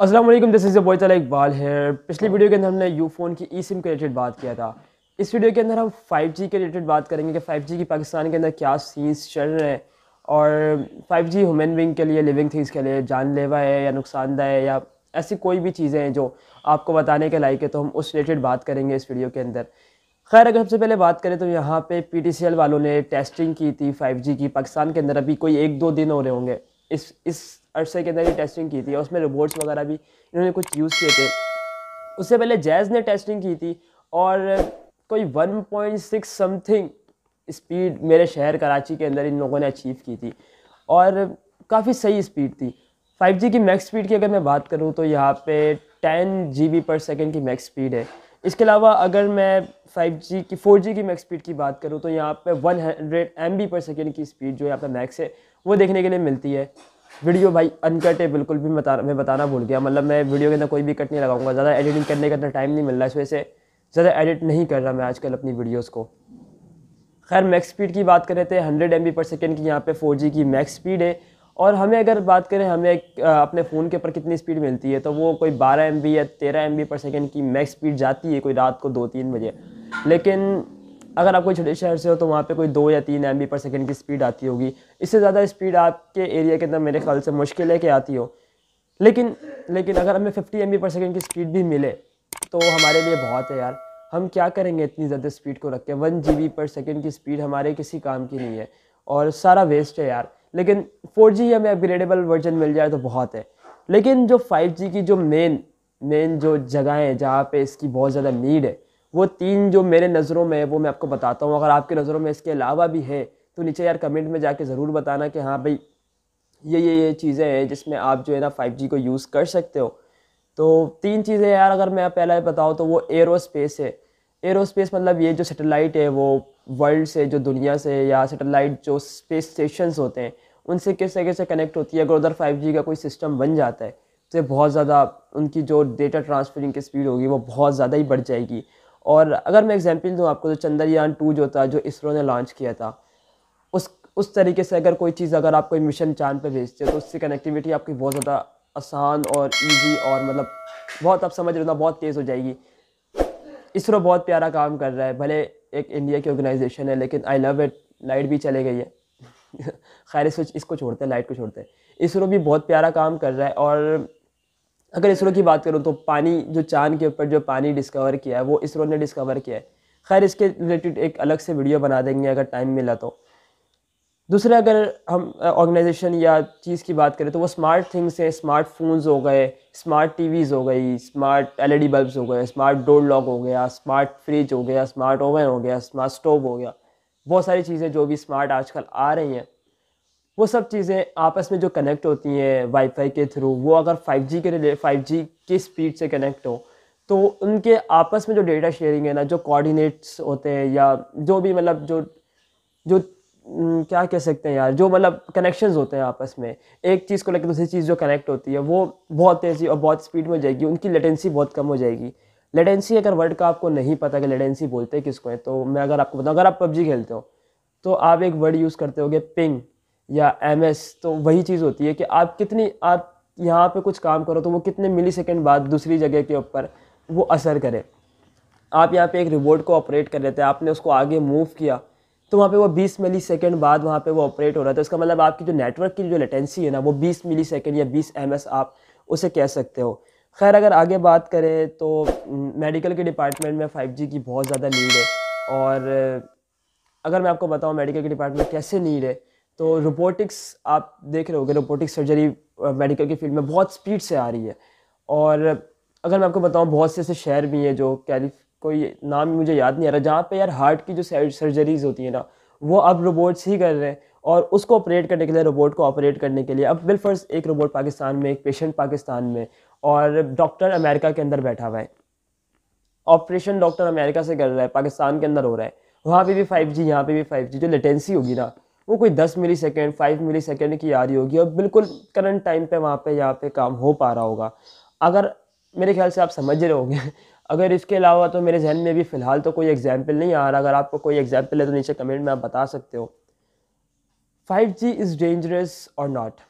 Aslam this is boy तला इकबाल है पिछली वीडियो के अंदर हमने यू फ़ोन की ई सिम के रिलेटेड बात किया था इस वीडियो के अंदर हम 5G के रिलेटेड बात करेंगे कि 5G की पाकिस्तान के अंदर क्या सीन्स चल रहे हैं और 5G ह्यूमन बींग के लिए लिविंग थिंग्स के लिए जानलेवा है या नुकसानदा है या ऐसी कोई भी चीज़ें हैं जो आपको बताने के लायक है तो हम उस रिलेटेड बात करेंगे इस वीडियो के अंदर खैर अगर सबसे पहले बात करें तो यहाँ सी एल वालों ने टेस्टिंग की थी जी की पाकिस्तान के अंदर अभी कोई एक दो दिन हो रहे होंगे इस इस अरसे के अंदर ही टेस्टिंग की थी और उसमें रोबोट्स वगैरह भी इन्होंने कुछ यूज़ किए थे उससे पहले जैज़ ने टेस्टिंग की थी और कोई 1.6 समथिंग स्पीड मेरे शहर कराची के अंदर इन लोगों ने अचीव की थी और काफ़ी सही स्पीड थी 5G की मैक्स स्पीड की अगर मैं बात करूँ तो यहाँ पे 10 जी पर सेकेंड की मैक्स स्पीड है इसके अलावा अगर मैं 5G की 4G की मैक्स स्पीड की बात करूँ तो यहाँ पे 100 हंड्रेड पर सेकेंड की स्पीड जो यहाँ पे मैक्स है वो देखने के लिए मिलती है वीडियो भाई अनकट है बिल्कुल भी बता मैं बताना भूल गया मतलब मैं वीडियो के अंदर कोई भी कट नहीं लगाऊंगा ज़्यादा एडिटिंग करने का इतना टाइम नहीं मिल रहा इस वजह से ज़्यादा एडिट नहीं कर रहा मैं आजकल अपनी वीडियोस को खैर मैक्स स्पीड की बात करें तो हंड्रेड एम पर सेकेंड की यहाँ पर फोर की मैक्स स्पीड है और हमें अगर बात करें हमें अपने फ़ोन के ऊपर कितनी स्पीड मिलती है तो वो कोई 12 एम या 13 एम पर सेकेंड की मैक्स स्पीड जाती है कोई रात को दो तीन बजे लेकिन अगर आप कोई छोटे शहर से हो तो वहाँ पे कोई दो या तीन एम पर सेकेंड की स्पीड आती होगी इससे ज़्यादा स्पीड आपके एरिया के अंदर मेरे ख्याल से मुश्किल है कि आती हो लेकिन लेकिन अगर हमें फिफ्टी एम पर सेकेंड की स्पीड भी मिले तो हमारे लिए बहुत है यार हम क्या करेंगे इतनी ज़्यादा स्पीड को रख के वन जी पर सेकेंड की स्पीड हमारे किसी काम की नहीं है और सारा वेस्ट है यार लेकिन फोर जी हमें अपग्रेडेबल वर्जन मिल जाए तो बहुत है लेकिन जो फाइव जी की जो मेन मेन जो जगह है जहाँ पर इसकी बहुत ज़्यादा नीड है वो तीन जो मेरे नज़रों में है वो मैं आपको बताता हूँ अगर आपके नज़रों में इसके अलावा भी है तो नीचे यार कमेंट में जाके ज़रूर बताना कि हाँ भाई ये ये ये चीज़ें हैं जिसमें आप जो है ना फाइव जी को यूज़ कर सकते हो तो तीन चीज़ें यार अगर मैं पहला बताऊँ तो वो एरो स्पेस है एरो स्पेस मतलब ये जो सेटेलाइट है वो वर्ल्ड से जो दुनिया से या सेटेलाइट जो स्पेस स्टेशन होते हैं उनसे किस तरीके से कनेक्ट होती है अगर उधर फाइव जी का कोई सिस्टम बन जाता है तो बहुत ज़्यादा उनकी जो डेटा ट्रांसफरिंग की स्पीड होगी वो बहुत ज़्यादा ही बढ़ जाएगी और अगर मैं एग्जांपल दूं आपको तो चंद्रयान टू जो था जो इसरो ने लॉन्च किया था उस उस तरीके से अगर कोई चीज़ अगर आप कोई मिशन चांद पर भेजते हो तो उससे कनेक्टिविटी आपकी बहुत ज़्यादा आसान और ईजी और मतलब बहुत आप समझ रहे हो बहुत तेज़ हो जाएगी इसरो बहुत प्यारा काम कर रहा है भले एक इंडिया की ऑर्गेनाइजेशन है लेकिन आई लव इट लाइट भी चले गई है खैर स्विच इसको छोड़ते हैं लाइट को छोड़ते हैं इसरो भी बहुत प्यारा काम कर रहा है और अगर इसरो की बात करूँ तो पानी जो चांद के ऊपर जो पानी डिस्कवर किया है वो इसरो ने डिस्कवर किया है खैर इसके रिलेटेड एक अलग से वीडियो बना देंगे अगर टाइम मिला तो दूसरा अगर हम ऑर्गेनाइजेशन या चीज़ की बात करें तो वो स्मार्ट थिंग्स हैं स्मार्ट फ़ोन्स हो गए स्मार्ट टीवीज़ हो गई स्मार्ट एलईडी बल्ब्स हो गए स्मार्ट डोर लॉक हो गया स्मार्ट फ्रिज हो गया स्मार्ट ओवन हो गया स्मार्ट स्टोव हो गया बहुत सारी चीज़ें जो भी स्मार्ट आजकल आ रही हैं वो सब चीज़ें आपस में जो कनेक्ट होती हैं वाईफाई के थ्रू वो अगर 5G के रिले फाइव की स्पीड से कनेक्ट हो तो उनके आपस में जो डेटा शेयरिंग है ना जो कोऑर्डिनेट्स होते हैं या जो भी मतलब जो जो क्या कह सकते हैं यार जो मतलब कनेक्शंस होते हैं आपस में एक चीज़ को लेकर दूसरी चीज़ जो कनेक्ट होती है वो बहुत तेज़ी और बहुत स्पीड में जाएगी उनकी लेटेंसी बहुत कम हो जाएगी लेटेंसी अगर वर्ड का आपको नहीं पता कि लेटेंसी बोलते हैं किसको है तो मैं अगर आपको बताऊँ अगर आप पबजी खेलते हो तो आप एक वर्ड यूज़ करते होगे पिंग या एम तो वही चीज़ होती है कि आप कितनी आप यहाँ पे कुछ काम करो तो वो कितने मिली सेकेंड बाद दूसरी जगह के ऊपर वो असर करे आप यहाँ पे एक रिबोट को ऑपरेट कर रहे थे आपने उसको आगे मूव किया तो वहाँ पे वो 20 मिली सेकेंड बाद वहाँ पे वो ऑपरेट हो रहा था इसका मतलब आपकी जो नेटवर्क की जो लेटेंसी है ना वो 20 मिली सेकेंड या 20 एम आप उसे कह सकते हो खैर अगर आगे बात करें तो मेडिकल के डिपार्टमेंट में 5G की बहुत ज़्यादा नीड है और अगर मैं आपको बताऊँ मेडिकल के डिपार्टमेंट कैसे नीड है तो रोबोटिक्स आप देख रहे होगे रोबोटिक सर्जरी मेडिकल की फील्ड में बहुत स्पीड से आ रही है और अगर मैं आपको बताऊँ बहुत से ऐसे शहर भी हैं जो कैलिफ कोई नाम मुझे याद नहीं आ रहा जहाँ पे यार हार्ट की जो सर्जरीज होती है ना वो अब रोबोट्स ही कर रहे हैं और उसको ऑपरेट करने के लिए रोबोट को ऑपरेट करने के लिए अब बिलफर्स एक रोबोट पाकिस्तान में एक पेशेंट पाकिस्तान में और डॉक्टर अमेरिका के अंदर बैठा हुआ है ऑपरेशन डॉक्टर अमेरिका से कर रहा है पाकिस्तान के अंदर हो रहा है वहाँ पे भी फाइव जी यहाँ पे भी फाइव जी जो लेटेंसी होगी ना वो कोई दस millisecond five millisecond की आ रही होगी और बिल्कुल करंट टाइम पे वहाँ पे यहाँ पे काम हो पा रहा होगा अगर मेरे ख्याल से आप समझ रहे होंगे अगर इसके अलावा तो मेरे जहन में भी फ़िलहाल तो कोई एग्जाम्पल नहीं आ रहा अगर आपको कोई एग्जाम्पल है तो नीचे कमेंट में आप बता सकते हो फाइव जी इज़ डेंजरस और नॉट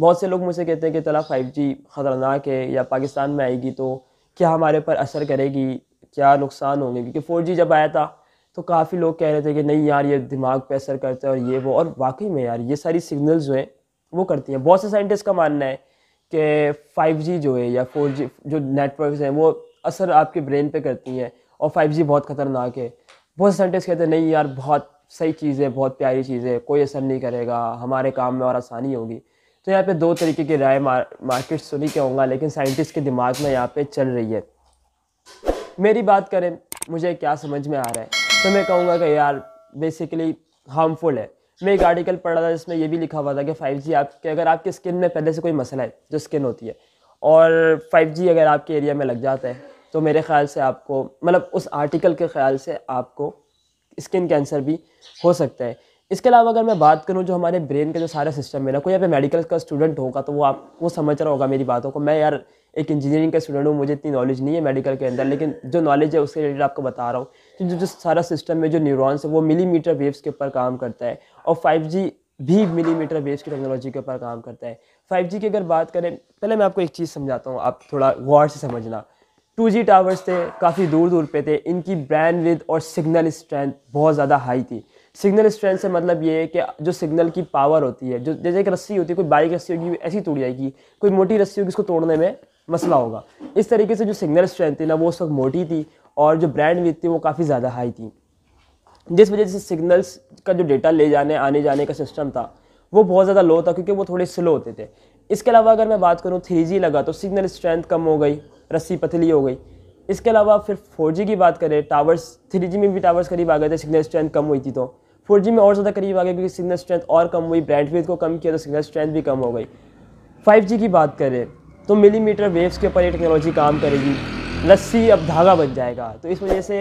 बहुत से लोग मुझसे कहते हैं कि तला फाइव जी ख़तरनाक है या पाकिस्तान में आएगी तो क्या हमारे पर असर करेगी क्या नुकसान होंगे क्योंकि फोर जी जब आया था तो काफ़ी लोग कह रहे थे कि नहीं यार ये दिमाग पे असर करता है और ये वो और वाकई में यार ये सारी सिग्नल्स जो हैं वो करती हैं बहुत से साइंटिस्ट का मानना है कि जी जो है या जी जो नेटवर्क हैं वो असर आपके ब्रेन पर करती हैं और जी बहुत ख़तरनाक है बहुत से साइंटिस्ट कहते हैं नहीं यार बहुत सही चीज़ है बहुत प्यारी चीज़ है कोई असर नहीं करेगा हमारे काम में और आसानी होगी तो यहाँ पे दो तरीके की राय मार्केट्स तो नहीं कहूँगा लेकिन साइंटिस्ट के दिमाग में यहाँ पे चल रही है मेरी बात करें मुझे क्या समझ में आ रहा है तो मैं कहूँगा कि यार बेसिकली हार्मफुल है मैं एक आर्टिकल पढ़ रहा था जिसमें यह भी लिखा हुआ था कि फाइव जी आपके अगर आपके स्किन में पहले से कोई मसला है जो स्किन होती है और फाइव जी अगर आपके एरिया में लग जाता है तो मेरे ख्याल से आपको मतलब उस आर्टिकल के ख्याल से आपको स्किन कैंसर भी हो सकता है इसके अलावा अगर मैं बात करूँ जो हमारे ब्रेन के जो सारा सिस्टम है ना कोई यहाँ पे मेडिकल का स्टूडेंट होगा तो वो आप वो समझ रहा होगा मेरी बातों को मैं यार एक इंजीनियरिंग का स्टूडेंट हूँ मुझे इतनी नॉलेज नहीं है मेडिकल के अंदर लेकिन जो नॉलेज है उसके रिलेटेड आपको बता रहा हूँ कि तो जो जो सारा सिस्टम में जो न्यूरॉन्स है वो मिलीमीटर वेव्स के ऊपर काम करता है और फाइव भी मिलीमीटर वेव्स की टेक्नोलॉजी के ऊपर काम करता है फाइव की अगर बात करें पहले मैं आपको एक चीज़ समझाता हूँ आप थोड़ा गौर से समझना टू जी टावर्स थे काफ़ी दूर दूर पे थे इनकी ब्रांड विद और सिग्नल स्ट्रेंथ बहुत ज़्यादा हाई थी सिग्नल स्ट्रेंथ से मतलब ये है कि जो सिग्नल की पावर होती है जो जैसे एक रस्सी होती है कोई बारीक रस्सी होगी ऐसी टूट जाएगी कोई मोटी रस्सी होगी उसको तोड़ने में मसला होगा इस तरीके से जो सिग्नल स्ट्रेंथ थी ना वो उस वक्त मोटी थी और जो ब्रांड विथ थी वो काफ़ी ज़्यादा हाई थी जिस वजह से सिग्नल्स का जो डेटा ले जाने आने जाने का सिस्टम था वो बहुत ज़्यादा लो था क्योंकि वो थोड़े स्लो होते थे इसके अलावा अगर मैं बात करूँ थ्री लगा तो सिग्नल स्ट्रेंथ कम हो गई रस्सी पतली हो गई इसके अलावा फिर फोर की बात करें टावर्स थ्री में भी टावर्स करीब आ गए थे सिग्नल स्ट्रेंथ कम हुई थी तो फोर में और ज़्यादा करीब आ गया क्योंकि सिग्नल स्ट्रेंथ और कम हुई ब्रांड ब्रैंडविथ को कम किया तो सिग्नल स्ट्रेंथ भी कम हो गई फाइव की बात करें तो मिलीमीटर वेव्स के ऊपर ये टेक्नोलॉजी काम करेगी लस्सी अब धागा बन जाएगा तो इस वजह से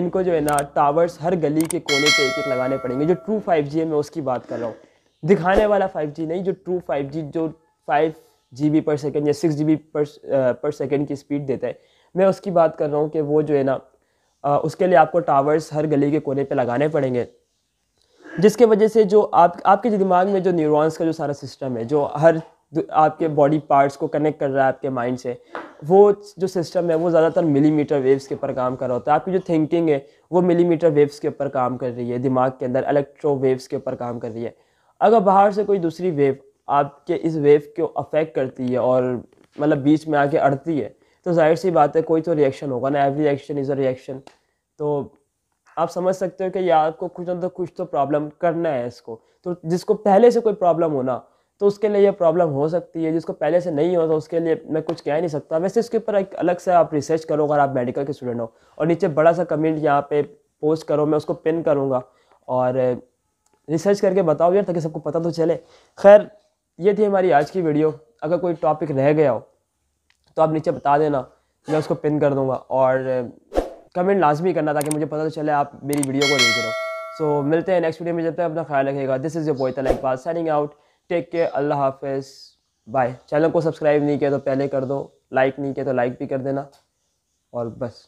इनको जो है ना टावर्स हर गली के कोने पे एक एक लगाने पड़ेंगे जो ट्रू 5G है मैं उसकी बात कर रहा हूँ दिखाने वाला 5G नहीं जो ट्रू 5G जो 5 जी पर सेकेंड या सिक्स जी पर पर सेकेंड की स्पीड देता है मैं उसकी बात कर रहा हूँ कि वो जो है ना उसके लिए आपको टावर्स हर गली के कोने पर लगाने पड़ेंगे जिसके वजह से जो आप आपके दिमाग में जो न्यूरॉन्स का जो सारा सिस्टम है जो हर आपके बॉडी पार्ट्स को कनेक्ट कर रहा है आपके माइंड से वो जो सिस्टम है वो ज़्यादातर मिलीमीटर वेव्स के ऊपर काम कर रहा होता है आपकी जो थिंकिंग है वो मिलीमीटर वेव्स के ऊपर काम कर रही है दिमाग के अंदर इलेक्ट्रो वेव्स के ऊपर काम कर रही है अगर बाहर से कोई दूसरी वेव आपके इस वेव को अफेक्ट करती है और मतलब बीच में आके अड़ती है तो जाहिर सी बात है कोई तो रिएक्शन होगा ना every action is a reaction तो आप समझ सकते हो कि यार आपको कुछ ना तो कुछ तो प्रॉब्लम करना है इसको तो जिसको पहले से कोई प्रॉब्लम होना तो उसके लिए ये प्रॉब्लम हो सकती है जिसको पहले से नहीं होता उसके लिए मैं कुछ कह नहीं सकता वैसे इसके ऊपर एक अलग से आप रिसर्च करो अगर आप मेडिकल के स्टूडेंट हो और नीचे बड़ा सा कमेंट यहाँ पे पोस्ट करो मैं उसको पिन करूँगा और रिसर्च करके बताओ यार ताकि सबको पता तो चले खैर ये थी हमारी आज की वीडियो अगर कोई टॉपिक रह गया हो तो आप नीचे बता देना मैं उसको पिन कर दूँगा और कमेंट लाजमी करना ताकि मुझे पता तो चले आप मेरी वीडियो को देख रहे हो सो मिलते हैं नेक्स्ट वीडियो में जब तक अपना ख्याल रखेगा दिस इज़ योर बॉय तला पास साइनिंग आउट टेक केयर अल्लाह हाफिज़ बाय चैनल को सब्सक्राइब नहीं किया तो पहले कर दो लाइक नहीं किया तो लाइक भी कर देना और बस